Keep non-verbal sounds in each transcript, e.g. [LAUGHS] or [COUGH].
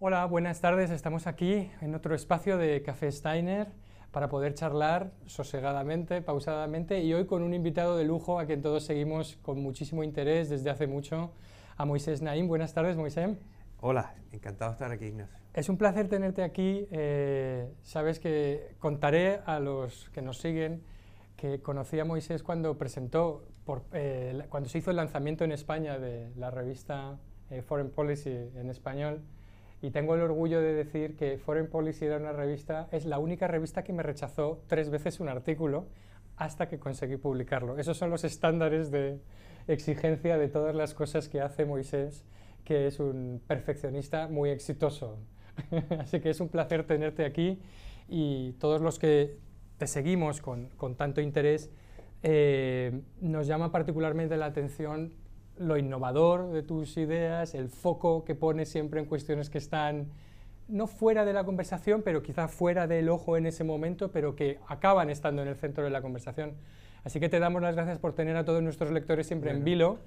Hola, buenas tardes. Estamos aquí en otro espacio de Café Steiner para poder charlar sosegadamente, pausadamente y hoy con un invitado de lujo a quien todos seguimos con muchísimo interés desde hace mucho, a Moisés Naim. Buenas tardes, Moisés. Hola, encantado de estar aquí, Ignacio. Es un placer tenerte aquí. Eh, sabes que contaré a los que nos siguen que conocí a Moisés cuando presentó, eh, cuando se hizo el lanzamiento en España de la revista eh, Foreign Policy en español y tengo el orgullo de decir que Foreign Policy era una revista, es la única revista que me rechazó tres veces un artículo hasta que conseguí publicarlo. Esos son los estándares de exigencia de todas las cosas que hace Moisés, que es un perfeccionista muy exitoso. [LAUGHS] Así que es un placer tenerte aquí y todos los que te seguimos con, tanto interés, eh, nos llama particularmente la atención lo innovador de tus ideas, el foco que pones siempre en cuestiones que están no fuera de la conversación, pero quizá fuera del ojo en ese momento, pero que acaban estando en el centro de la conversación. Así que te damos las gracias por tener a todos nuestros lectores siempre en vilo,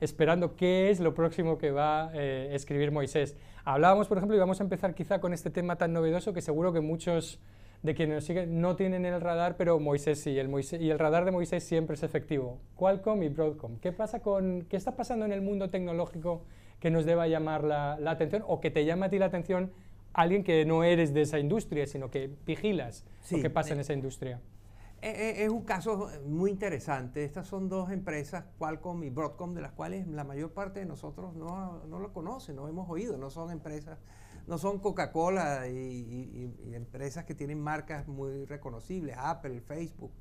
esperando qué es lo próximo que va a eh, escribir Moisés. Hablábamos, por ejemplo, y vamos a empezar quizá con este tema tan novedoso que seguro que muchos de quienes nos siguen no tienen el radar, pero Moisés sí, el Moisés, y el radar de Moisés siempre es efectivo. Qualcomm y Broadcom. ¿Qué, pasa con, qué está pasando en el mundo tecnológico que nos deba llamar la, atención o que te llama a ti la atención alguien que no eres de esa industria, sino que vigilas lo que pasa en esa industria? Eh, eh, es un caso muy interesante. Estas son dos empresas, Qualcomm y Broadcom, de las cuales la mayor parte de nosotros no, no lo conoce, no hemos oído, no son empresas no son Coca-Cola y, empresas que tienen marcas muy reconocibles, Apple, Facebook,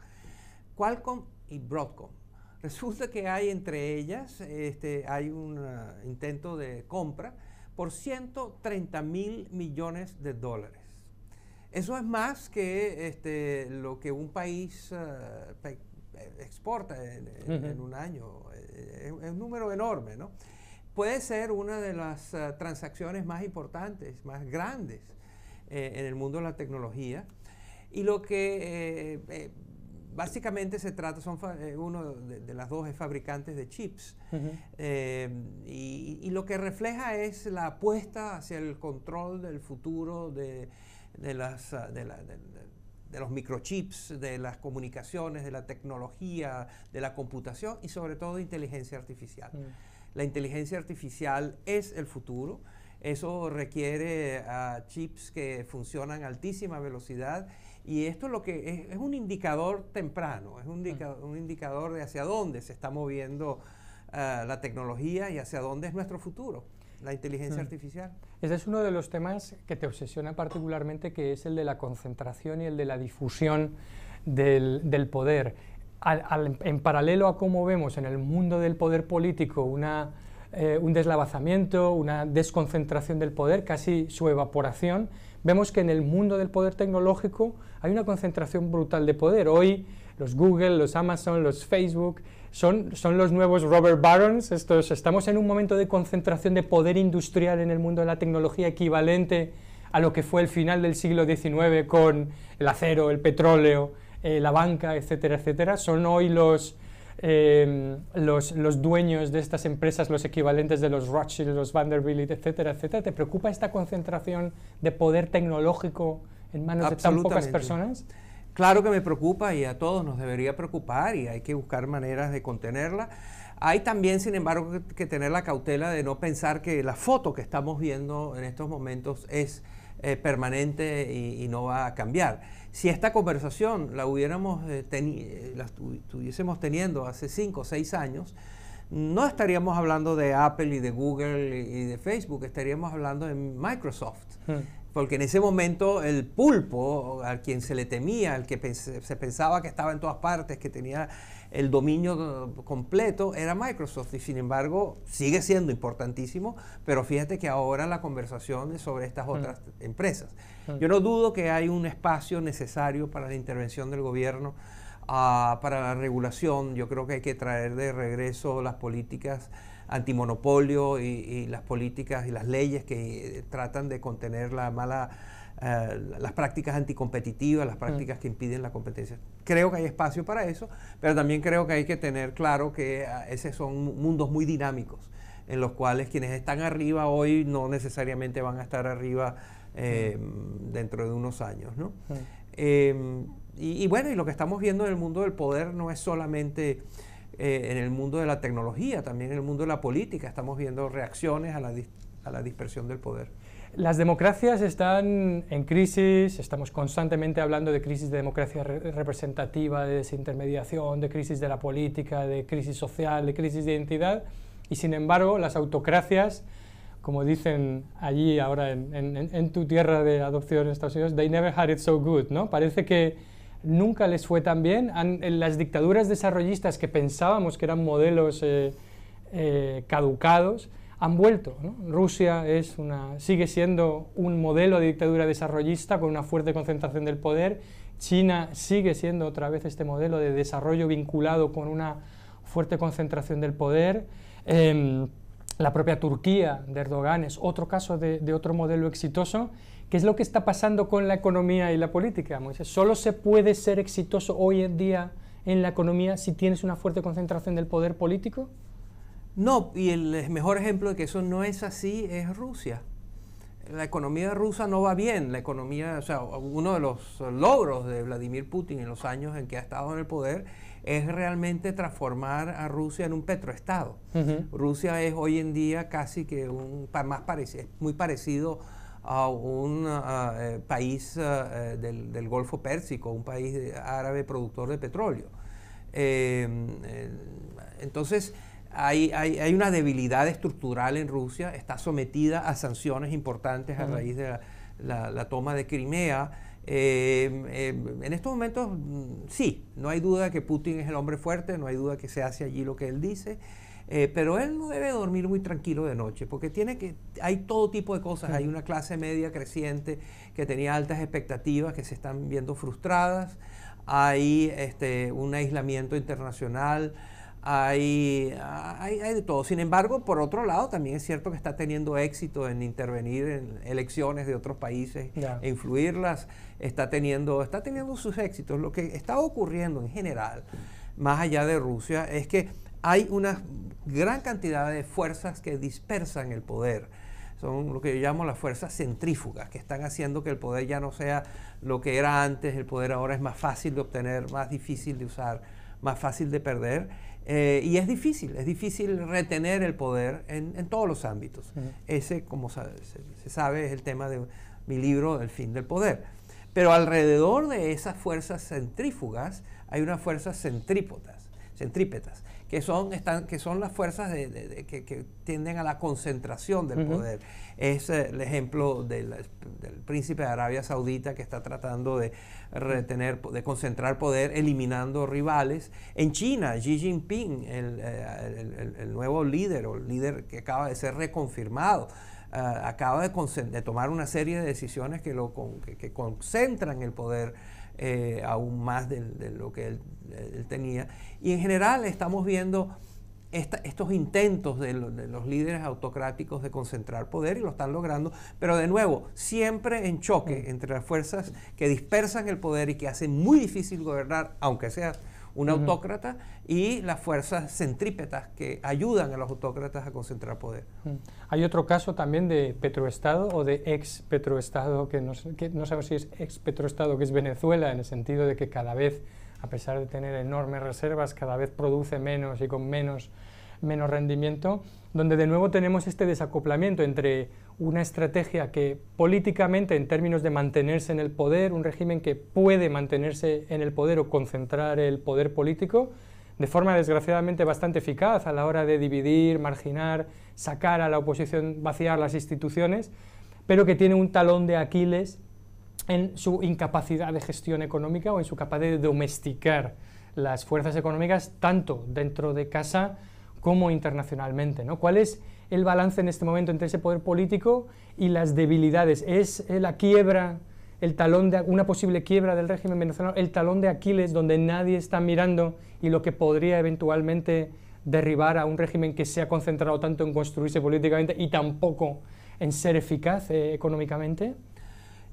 Qualcomm y Broadcom. [LAUGHS] Resulta que hay entre ellas, este, hay un ah, intento de compra por 130 mil millones de dólares. Eso es más que este, lo que un país ah, exporta en, un año. Eh, es, un número enorme, ¿no? puede ser una de las eh, transacciones más importantes, más grandes eh, en el mundo de la tecnología. Y lo que eh, básicamente se trata, son uno de, de, las dos es fabricantes de chips. y, lo que refleja es la apuesta hacia el control del futuro ah, de, de los microchips, de las comunicaciones, de la tecnología, de la computación y sobre todo de inteligencia artificial. Mm. La inteligencia artificial es el futuro. Eso requiere ah, chips que funcionan a altísima velocidad y esto es lo que es, un indicador temprano, es un, indicador de hacia dónde se está moviendo ah, la tecnología y hacia dónde es nuestro futuro, la inteligencia artificial. Ese es uno de los temas que te obsesiona particularmente, que es el de la concentración y el de la difusión del poder en paralelo a cómo vemos en el mundo del poder político eh, un deslavazamiento, una desconcentración del poder, casi su evaporación, vemos que en el mundo del poder tecnológico hay una concentración brutal de poder. Hoy los Google, los Amazon, los Facebook son, los nuevos Robert Barons. estamos en un momento de concentración de poder industrial en el mundo de la tecnología equivalente a lo que fue el final del siglo XIX con el acero, el petróleo, eh, la banca, etcétera, etcétera, son hoy los, eh, los, los, dueños de estas empresas, los equivalentes de los Rothschild, los Vanderbilt, etcétera, etcétera? ¿Te preocupa esta concentración de poder tecnológico en manos de tan pocas personas? Claro que me preocupa y a todos nos debería preocupar y hay que buscar maneras de contenerla. Hay también, sin embargo, que tener la cautela de no pensar que la foto que estamos viendo en estos momentos es eh, permanente y, no va a cambiar. Si esta conversación la hubiéramos eh, tenido, eh, la teniendo hace 5 o 6 años, no estaríamos hablando de Apple y de Google y de Facebook, estaríamos hablando de Microsoft. Hmm. Porque en ese momento el pulpo, al quien se le temía, al que se pensaba que estaba en todas partes, que tenía el dominio eh, completo era Microsoft y sin embargo sigue siendo importantísimo, pero fíjate que ahora la conversación es sobre estas mm. otras empresas. Mm. Yo no dudo que hay un espacio necesario para la intervención del gobierno. Ah, para la regulación, yo creo que hay que traer de regreso las políticas antimonopolio y, y las políticas y las leyes que eh, tratan de contener la mala, eh, las prácticas anticompetitivas, las mm. prácticas que impiden la competencia Creo que hay espacio para eso, pero también creo que hay que tener claro que ah, esos son mundos muy dinámicos, en los cuales quienes están arriba hoy no necesariamente van a estar arriba eh, dentro de unos años. Em, y, bueno, y lo que estamos viendo en el mundo del poder no es solamente eh, en el mundo de la tecnología, también en el mundo de la política estamos viendo reacciones a la dispersión del poder. Las democracias están en crisis, estamos constantemente hablando de crisis de democracia representativa, de desintermediación, de crisis de la política, de crisis social, de crisis de identidad, y sin embargo las autocracias, como dicen allí ahora en, tu tierra de adopción en Estados Unidos, they never had it so good, ¿no? Parece que nunca les fue tan bien. las dictaduras desarrollistas que pensábamos que eran modelos eh, eh, caducados, han vuelto. Rusia es una, sigue siendo un modelo de dictadura desarrollista con una fuerte concentración del poder. China sigue siendo otra vez este modelo de desarrollo vinculado con una fuerte concentración del poder. Em, la propia Turquía de Erdogan es otro caso de, otro modelo exitoso. ¿Qué es lo que está pasando con la economía y la política? Solo se puede ser exitoso hoy en día en la economía si tienes una fuerte concentración del poder político. No, y el mejor ejemplo de que eso no es así es Rusia. La economía rusa no va bien. La economía, o sea, uno de los logros de Vladimir Putin en los años en que ha estado en el poder es realmente transformar a Rusia en un petroestado. Rusia es hoy en día casi que un más parecido, muy parecido a un ah, eh, país ah, eh, del, Golfo Pérsico, un país árabe productor de petróleo. Eh, entonces hay, una debilidad estructural en Rusia, está sometida a sanciones importantes a raíz de la, toma de Crimea. Eh, eh, en estos momentos mm, sí, no hay duda que Putin es el hombre fuerte, no hay duda que se hace allí lo que él dice. Eh, pero él no debe dormir muy tranquilo de noche, porque tiene que, hay todo tipo de cosas. Hay una clase media creciente que tenía altas expectativas, que se están viendo frustradas. Hay este, un aislamiento internacional Ah, hay, de todo. Sin embargo, por otro lado, también es cierto que está teniendo éxito en intervenir en elecciones de otros países e influirlas. Está teniendo, está teniendo sus éxitos. Lo que está ocurriendo en general, más allá de Rusia, es que hay una gran cantidad de fuerzas que dispersan el poder. Son lo que yo llamo las fuerzas centrífugas, que están haciendo que el poder ya no sea lo que era antes, el poder ahora es más fácil de obtener, más difícil de usar, más fácil de perder eh, y es difícil, es difícil retener el poder en, todos los ámbitos. Ese, como se, sabe, es el tema de mi libro, El fin del poder. Pero alrededor de esas fuerzas centrífugas hay unas fuerzas centrípetas, centrípetas que son, están, que son las fuerzas de, que, tienden a la concentración del poder. Es eh, el ejemplo del, príncipe de Arabia Saudita que está tratando de retener, de concentrar poder eliminando rivales. En China, Xi Jinping, el, eh, el, nuevo líder o líder que acaba de ser reconfirmado, eh, acaba de, tomar una serie de decisiones que, lo que concentran el poder eh, aún más de, lo que él, tenía. Y en general estamos viendo estos intentos de, los líderes autocráticos de concentrar poder y lo están logrando, pero de nuevo, siempre en choque mm. entre las fuerzas que dispersan el poder y que hacen muy difícil gobernar, aunque sea un autócrata, y las fuerzas centrípetas que ayudan a los autócratas a concentrar poder. Hay otro caso también de petroestado o de ex petroestado, que no, que sabemos si es ex petroestado, que es Venezuela, en el sentido de que cada vez, a pesar de tener enormes reservas, cada vez produce menos y con menos menos rendimiento, donde de nuevo tenemos este desacoplamiento entre una estrategia que políticamente, en términos de mantenerse en el poder, un régimen que puede mantenerse en el poder o concentrar el poder político, de forma desgraciadamente bastante eficaz a la hora de dividir, marginar, sacar a la oposición, vaciar las instituciones, pero que tiene un talón de Aquiles en su incapacidad de gestión económica o en su capacidad de domesticar las fuerzas económicas tanto dentro de casa como internacionalmente. ¿no? ¿Cuál es el balance en este momento entre ese poder político y las debilidades? ¿Es la quiebra, el talón de, una posible quiebra del régimen venezolano, el talón de Aquiles donde nadie está mirando y lo que podría eventualmente derribar a un régimen que se ha concentrado tanto en construirse políticamente y tampoco en ser eficaz eh, económicamente?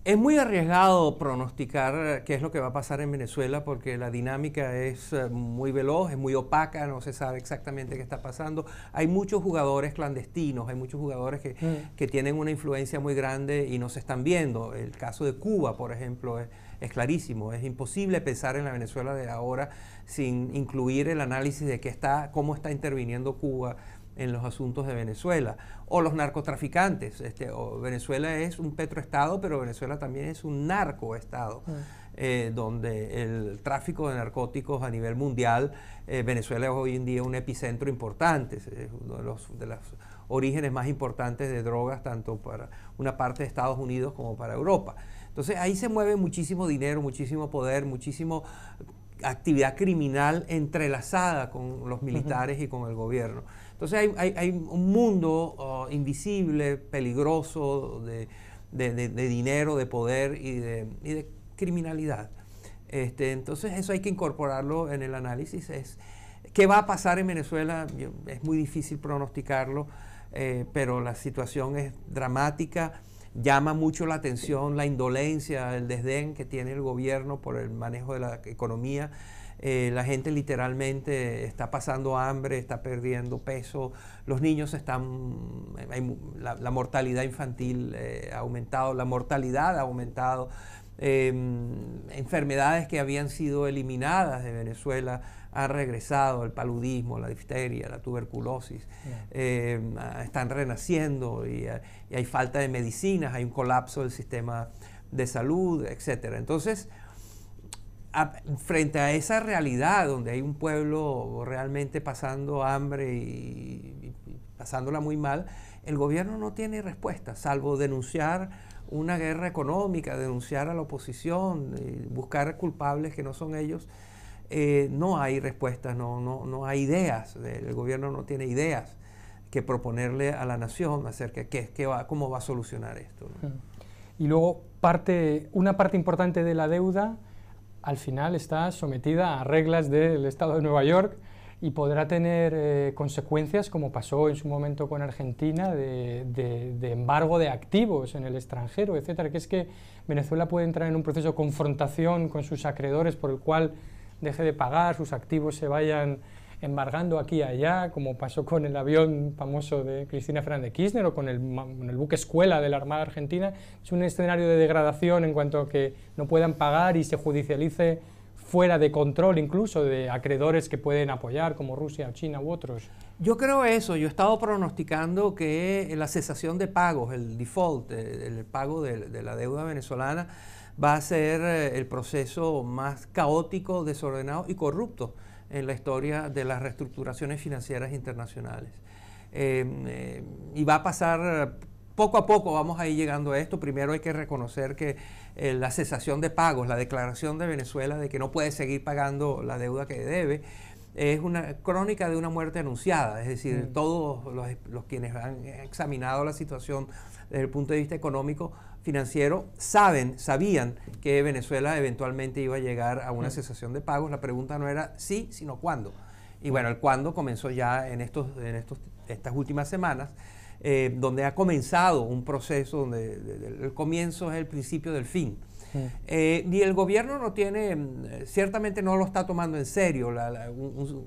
Es muy arriesgado pronosticar eh, qué es lo que va a pasar en Venezuela porque la dinámica es eh, muy veloz, es muy opaca, no se sabe exactamente qué está pasando. Hay muchos jugadores clandestinos, hay muchos jugadores mm. que, tienen una influencia muy grande y no se están viendo. El caso de Cuba, por ejemplo, es, es clarísimo. Es imposible pensar en la Venezuela de ahora sin incluir el análisis de qué está, cómo está interviniendo Cuba en los asuntos de Venezuela. O los narcotraficantes. Este, Venezuela es un petroestado, pero Venezuela también es un narcoestado, ah. eh, donde el tráfico de narcóticos a nivel mundial, eh, Venezuela es hoy en día un epicentro importante, uno de los, orígenes más importantes de drogas, tanto para una parte de Estados Unidos como para Europa. Entonces ahí se mueve muchísimo dinero, muchísimo poder, muchísimo actividad criminal entrelazada con los militares y con el gobierno. Entonces hay, hay, un mundo oh, invisible, peligroso de, dinero, de poder y de, criminalidad. Este, entonces eso hay que incorporarlo en el análisis. Es, ¿Qué va a pasar en Venezuela? es muy difícil pronosticarlo, eh, pero la situación es dramática. Llama mucho la atención la indolencia, el desdén que tiene el gobierno por el manejo de la economía. Eh, la gente literalmente está pasando hambre, está perdiendo peso, los niños están, la, mortalidad infantil eh, ha aumentado, la mortalidad ha aumentado. Em, enfermedades que habían sido eliminadas de Venezuela han regresado, el paludismo, la difteria, la tuberculosis, em, ah, están renaciendo ah, y, hay falta de medicinas, hay un colapso del sistema de salud, etc. Entonces, frente a esa realidad donde hay un pueblo realmente pasando hambre y, pasándola muy mal, el gobierno no tiene respuesta, salvo denunciar una guerra económica, denunciar a la oposición, eh, buscar culpables que no son ellos. Eh, no hay respuestas, no, no, hay ideas, el gobierno no tiene ideas que proponerle a la nación acerca de va, cómo va a solucionar esto. Y luego parte, una parte importante de la deuda al final está sometida a reglas del Estado de Nueva York y podrá tener eh, consecuencias como pasó en su momento con Argentina de, embargo de activos en el extranjero, etcétera, que es que Venezuela puede entrar en un proceso de confrontación con sus acreedores por el cual deje de pagar, sus activos se vayan embargando aquí y allá, como pasó con el avión famoso de Cristina Fernández de Kirchner o con el, buque escuela de la Armada Argentina, es un escenario de degradación en cuanto a que no puedan pagar y se judicialice fuera de control incluso de acreedores que pueden apoyar como Rusia, China u otros. Yo creo eso, yo he estado pronosticando que eh, la cesación de pagos, el default, eh, el, pago de la deuda venezolana va a ser eh, el proceso más caótico, desordenado y corrupto en la historia de las reestructuraciones financieras internacionales. Em, eh, y va a pasar poco a poco vamos a ir llegando a esto. Primero hay que reconocer que eh, la cesación de pagos, la declaración de Venezuela de que no puede seguir pagando la deuda que debe, es una crónica de una muerte anunciada. Es decir, mm. todos los, quienes han examinado la situación desde el punto de vista económico financiero saben, sabían que Venezuela eventualmente iba a llegar a una cesación de pagos. La pregunta no era sí, sino cuándo. Y bueno, el cuándo comenzó ya en, estos, en estas últimas semanas, eh, donde ha comenzado un proceso donde el comienzo es el principio del fin. Eh, y el gobierno no tiene, mm, ciertamente no lo está tomando en serio.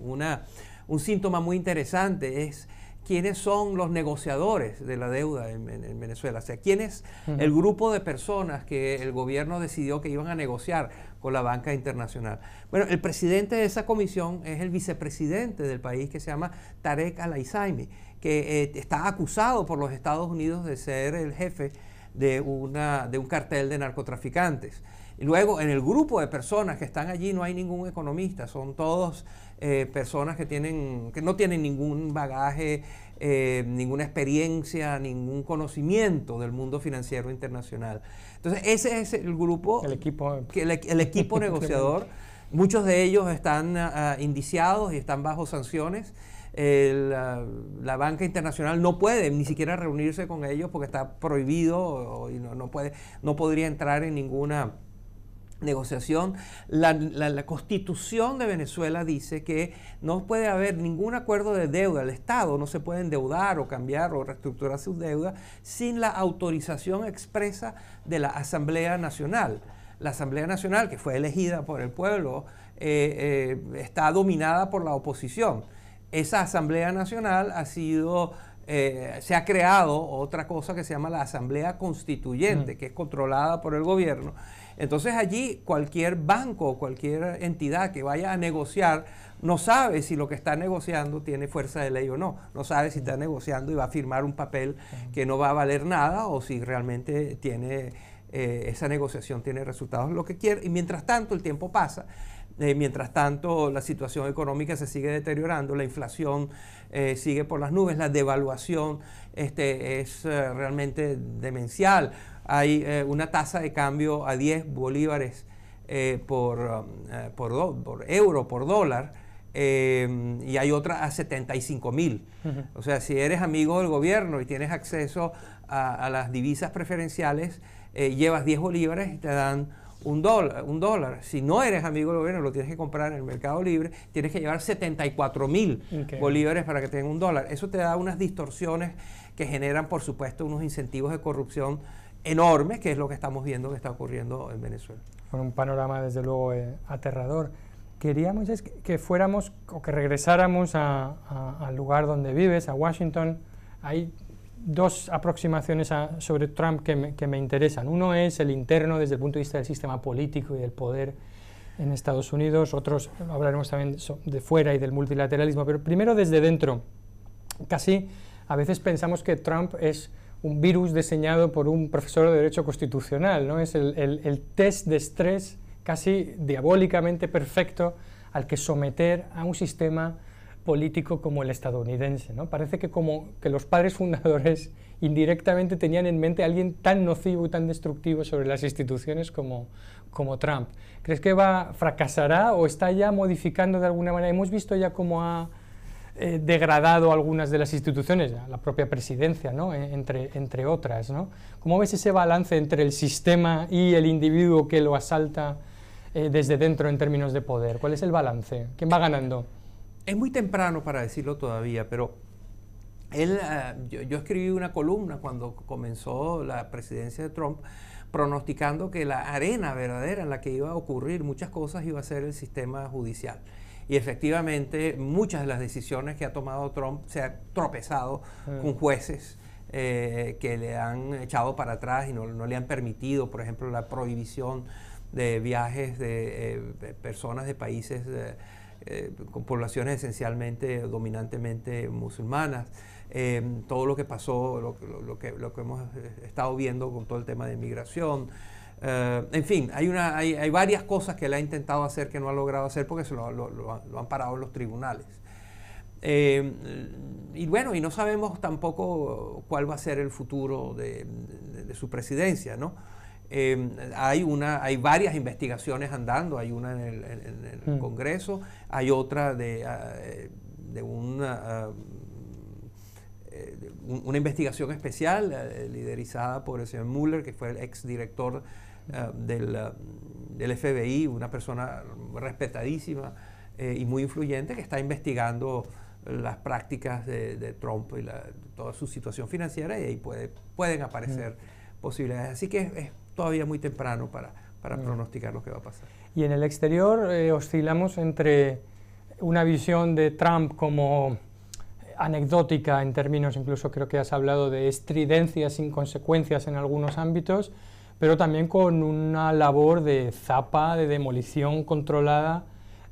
una, un síntoma muy interesante es quiénes son los negociadores de la deuda en, Venezuela, o sea, quién es el grupo de personas que el gobierno decidió que iban a negociar con la banca internacional. Bueno, el presidente de esa comisión es el vicepresidente del país que se llama Tarek al que eh, está acusado por los Estados Unidos de ser el jefe de, una, de un cartel de narcotraficantes. Y luego, en el grupo de personas que están allí no hay ningún economista, son todos eh, personas que, tienen, que no tienen ningún bagaje, eh, ninguna experiencia, ningún conocimiento del mundo financiero internacional. Entonces, ese es el grupo, el equipo, el, equipo [LAUGHS] [LAUGHS] negociador. Muchos de ellos están ah, ah, indiciados y están bajo sanciones. Ah, la, banca internacional no puede ni siquiera reunirse con ellos porque está prohibido y puede, no podría entrar en ninguna negociación. La, constitución de Venezuela dice que no puede haber ningún acuerdo de deuda. El Estado no se puede endeudar o cambiar o reestructurar sus deudas sin la autorización expresa de la Asamblea Nacional. La Asamblea Nacional, que fue elegida por el pueblo, eh, eh, está dominada por la oposición. Esa Asamblea Nacional ha sido eh, se ha creado otra cosa que se llama la Asamblea Constituyente, mm. que es controlada por el gobierno entonces allí cualquier banco, o cualquier entidad que vaya a negociar, no sabe si lo que está negociando tiene fuerza de ley o no. No sabe si está negociando y va a firmar un papel que no va a valer nada o si realmente tiene... Eh, esa negociación tiene resultados, lo que quiere, y mientras tanto el tiempo pasa eh, mientras tanto, la situación económica se sigue deteriorando, la inflación eh, sigue por las nubes, la devaluación este, es eh, realmente demencial. Hay una tasa de cambio a 10 bolívares por, por, euro, por dólar. y hay otra a 75 mil. O sea, si eres amigo del gobierno y tienes acceso a, a las divisas preferenciales, llevas 10 bolívares y te dan un dólar, un dólar. Si no eres amigo del gobierno, lo tienes que comprar en el mercado libre, tienes que llevar 74 mil bolívares para que tengan un dólar. Eso te da unas distorsiones que generan, por supuesto, unos incentivos de corrupción enormes, que es lo que estamos viendo que está ocurriendo en Venezuela. Con un panorama, desde luego, eh, aterrador. Queríamos es que, fuéramos o que regresáramos al lugar donde vives, a Washington. Ahí dos aproximaciones sobre Trump que me, interesan. Uno es el interno desde el punto de vista del sistema político y del poder en Estados Unidos. Otros hablaremos también de fuera y del multilateralismo. Pero primero desde dentro. Casi a veces pensamos que Trump es un virus diseñado por un profesor de Derecho Constitucional. ¿no? Es el, el test de estrés casi diabólicamente perfecto al que someter a un sistema político como el estadounidense. ¿no? Parece que, como que los padres fundadores [LAUGHS] indirectamente tenían en mente a alguien tan nocivo y tan destructivo sobre las instituciones como, como Trump. ¿Crees que va, fracasará o está ya modificando de alguna manera? Hemos visto ya cómo ha eh, degradado algunas de las instituciones, la propia presidencia, ¿no? E, entre, otras. ¿no? ¿Cómo ves ese balance entre el sistema y el individuo que lo asalta eh, desde dentro en términos de poder? ¿Cuál es el balance? ¿Quién va ganando? es muy temprano para decirlo todavía, pero él, ah, yo, escribí una columna cuando comenzó la presidencia de Trump pronosticando que la arena verdadera en la que iba a ocurrir muchas cosas iba a ser el sistema judicial. Y efectivamente muchas de las decisiones que ha tomado Trump se ha tropezado ah. con jueces. Eh, que le han echado para atrás y no, le han permitido, por ejemplo, la prohibición de viajes de, eh, personas de países eh, eh, con poblaciones esencialmente, dominantemente musulmanas. Em, todo lo que pasó, lo, que, hemos eh, estado viendo con todo el tema de inmigración. Eh, en fin, hay, varias cosas que él ha intentado hacer que no ha logrado hacer porque se lo, han parado en los tribunales. Em, y bueno, y no sabemos tampoco cuál va a ser el futuro de, de su presidencia, ¿no? Em, hay, una, hay varias investigaciones andando, hay una en el, mm. Congreso, hay otra de, ah, eh, de una, ah, eh, una investigación especial eh, liderizada por el señor Mueller, que fue el ex ah, del, del, FBI, una persona respetadísima y muy influyente que está investigando las prácticas de, Trump y la, toda su situación financiera y ahí puede, pueden aparecer mm. posibilidades. Así que es todavía muy temprano para, para mm. pronosticar lo que va a pasar. Y en el exterior eh, oscilamos entre una visión de Trump como anecdótica en términos, incluso creo que has hablado de estridencias sin consecuencias en algunos ámbitos, pero también con una labor de zapa, de demolición controlada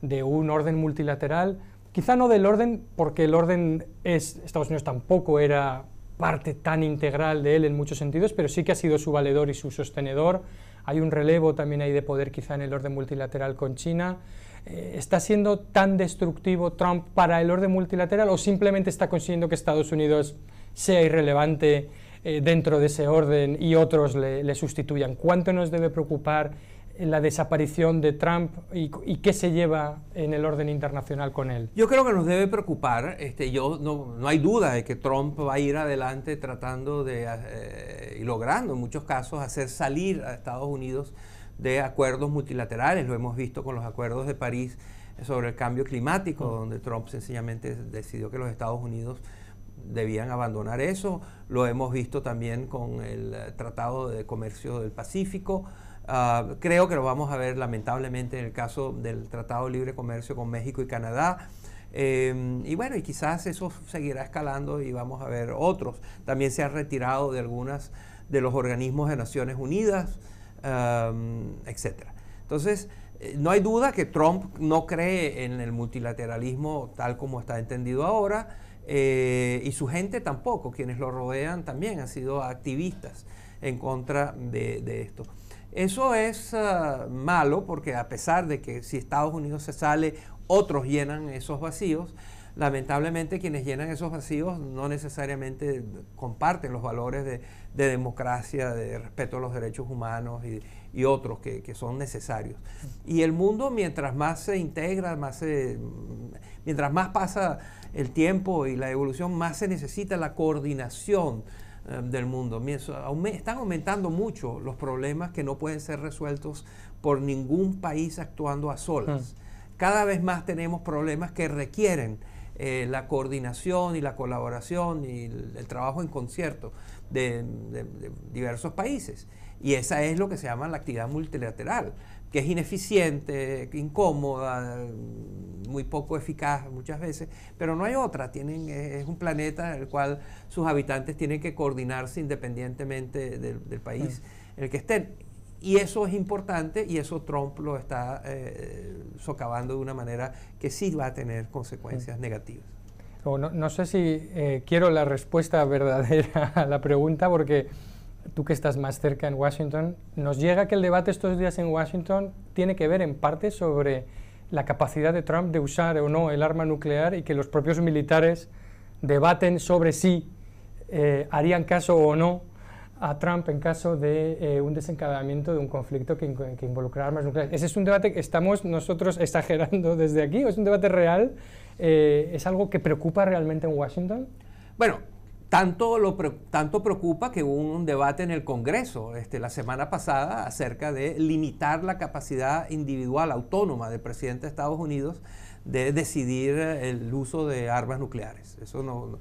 de un orden multilateral, quizá no del orden, porque el orden es, Estados Unidos tampoco era parte tan integral de él en muchos sentidos, pero sí que ha sido su valedor y su sostenedor. Hay un relevo también ahí de poder quizá en el orden multilateral con China. Eh, ¿Está siendo tan destructivo Trump para el orden multilateral o simplemente está consiguiendo que Estados Unidos sea irrelevante eh, dentro de ese orden y otros le sustituyan? ¿Cuánto nos debe preocupar? la desaparición de Trump y, qué se lleva en el orden internacional con él? Yo creo que nos debe preocupar. Este, yo, no, hay duda de que Trump va a ir adelante tratando de, eh, y logrando en muchos casos, hacer salir a Estados Unidos de acuerdos multilaterales. Lo hemos visto con los acuerdos de París sobre el cambio climático, mm. donde Trump sencillamente decidió que los Estados Unidos debían abandonar eso. Lo hemos visto también con el eh, Tratado de Comercio del Pacífico. Ah, creo que lo vamos a ver lamentablemente en el caso del Tratado de Libre Comercio con México y Canadá. Em, y bueno, y quizás eso seguirá escalando y vamos a ver otros. También se ha retirado de algunas de los organismos de Naciones Unidas, etcétera. etc. Entonces, eh, no hay duda que Trump no cree en el multilateralismo tal como está entendido ahora, eh, y su gente tampoco, quienes lo rodean también han sido activistas en contra de esto. Eso es eh, malo porque a pesar de que si Estados Unidos se sale, otros llenan esos vacíos. Lamentablemente quienes llenan esos vacíos no necesariamente comparten los valores de, democracia, de respeto a los derechos humanos y, otros que, son necesarios. Mm. Y el mundo mientras más se integra, más mientras más pasa el tiempo y la evolución, más se necesita la coordinación Em, del mundo. Están aumentando mucho los problemas que no pueden ser resueltos por ningún país actuando a solas. Cada vez más tenemos problemas que requieren eh, la coordinación y la colaboración y el, trabajo en concierto de diversos países. Y esa es lo que se llama la actividad multilateral que es ineficiente, incómoda, muy poco eficaz muchas veces, pero no hay otra. Tienen, es un planeta en el cual sus habitantes tienen que coordinarse independientemente del, país en el que estén. Y eso es importante y eso Trump lo está eh, socavando de una manera que sí va a tener consecuencias negativas. No, sé si eh, quiero la respuesta [LAUGHS] verdadera a la pregunta porque tú que estás más cerca en Washington, nos llega que el debate estos días en Washington tiene que ver en parte sobre la capacidad de Trump de usar o no el arma nuclear y que los propios militares debaten sobre si eh, harían caso o no a Trump en caso de eh, un desencadenamiento de un conflicto que, que, involucra armas nucleares. ¿Ese es un debate que estamos nosotros [LAUGHS] exagerando desde aquí es un debate real? Eh, ¿Es algo que preocupa realmente en Washington? Bueno, tanto, lo, tanto preocupa que hubo un debate en el Congreso este, la semana pasada acerca de limitar la capacidad individual autónoma del presidente de Estados Unidos de decidir eh, el uso de armas nucleares. Eso no,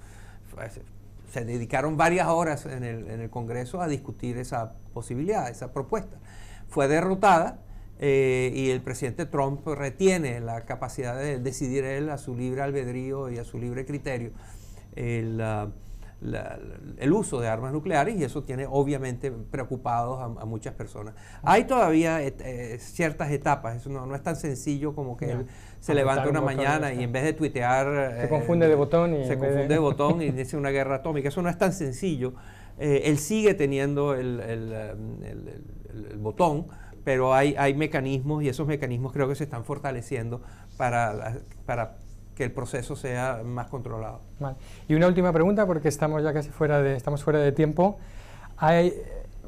se dedicaron varias horas en el, en el, Congreso a discutir esa posibilidad, esa propuesta. Fue derrotada eh, y el presidente Trump retiene la capacidad de decidir él a su libre albedrío y a su libre criterio. El, ah, el uso de armas nucleares y eso tiene obviamente preocupados a, muchas personas. Hay todavía eh, ciertas etapas, eso no, es tan sencillo como que él se levanta una mañana y en vez de tuitear... Se eh, confunde de botón y... Se [LAUGHS] botón y dice una guerra atómica, eso no es tan sencillo. Eh, él sigue teniendo um, el, botón, pero hay, hay, mecanismos y esos mecanismos creo que se están fortaleciendo para, para que el proceso sea más controlado. Y una última pregunta, porque estamos ya casi fuera de, estamos fuera de tiempo.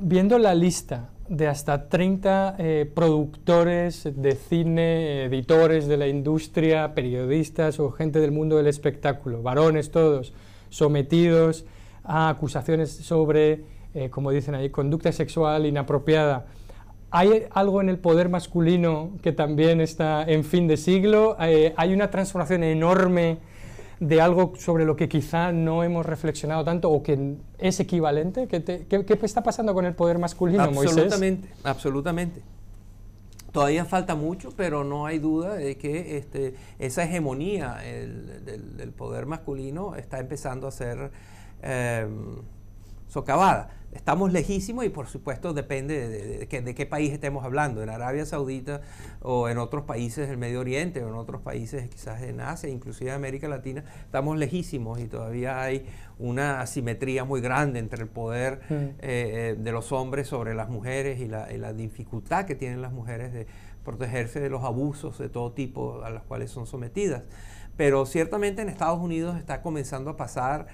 viendo la lista de hasta 30 eh, productores de cine, editores de la industria, periodistas o gente del mundo del espectáculo, varones todos, sometidos a acusaciones sobre, eh, como dicen ahí, conducta sexual inapropiada, hay algo en el poder masculino que también está en fin de siglo. Eh, hay una transformación enorme de algo sobre lo que quizá no hemos reflexionado tanto o que es equivalente. ¿Qué, está pasando con el poder masculino, absolutamente, Moisés? Absolutamente. Todavía falta mucho, pero no hay duda de que este, esa hegemonía del, poder masculino está empezando a ser... Eh, socavada. Estamos lejísimos y por supuesto depende de, qué, país estemos hablando, en Arabia Saudita o en otros países del Medio Oriente o en otros países quizás en Asia, inclusive en América Latina, estamos lejísimos y todavía hay una asimetría muy grande entre el poder eh, eh, de los hombres sobre las mujeres y la, y la dificultad que tienen las mujeres de protegerse de los abusos de todo tipo a los cuales son sometidas. Pero ciertamente en Estados Unidos está comenzando a pasar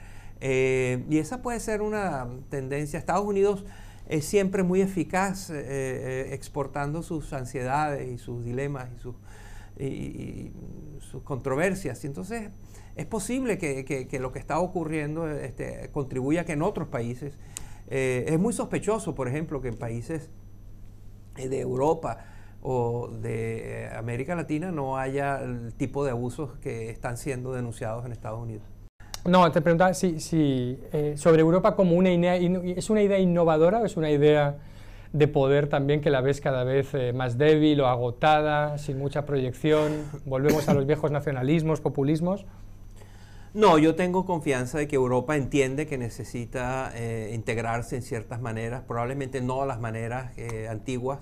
eh, y esa puede ser una tendencia. Estados Unidos es siempre muy eficaz eh, eh, exportando sus ansiedades y sus dilemas y sus, controversias. Y entonces es posible que, lo que está ocurriendo este, contribuya a que en otros países, es muy sospechoso, por ejemplo, que en países de Europa o de América Latina no haya el tipo de abusos que están siendo denunciados en Estados Unidos. No, te preguntaba si, eh, sobre Europa como una idea, ¿es una idea innovadora o es una idea de poder también que la ves cada vez eh, más débil o agotada, sin mucha proyección? Volvemos a los viejos nacionalismos, populismos. No, yo tengo confianza de que Europa entiende que necesita eh, integrarse en ciertas maneras, probablemente no las maneras antiguas,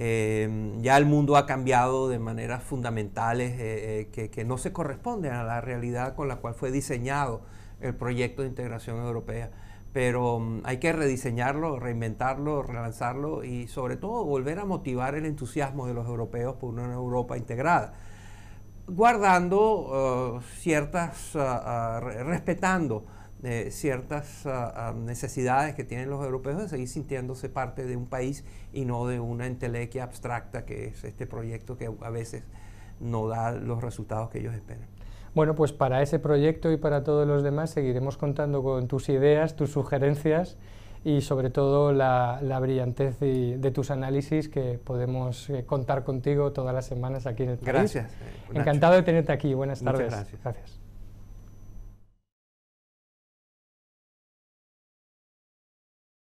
Em, ya el mundo ha cambiado de maneras fundamentales eh, eh, que, no se corresponden a la realidad con la cual fue diseñado el proyecto de integración europea. Pero mm, hay que rediseñarlo, reinventarlo, relanzarlo y sobre todo volver a motivar el entusiasmo de los europeos por una Europa integrada guardando oh, ciertas, ah, ah, respetando eh, ciertas ah, ah, necesidades que tienen los europeos de seguir sintiéndose parte de un país y no de una entelequia abstracta que es este proyecto que a veces no da los resultados que ellos esperan. Bueno, pues para ese proyecto y para todos los demás seguiremos contando con tus ideas, tus sugerencias y sobre todo la, brillantez de tus análisis que podemos eh, contar contigo todas las semanas aquí en el país. Gracias. Eh, Encantado de tenerte aquí. Buenas tardes. gracias.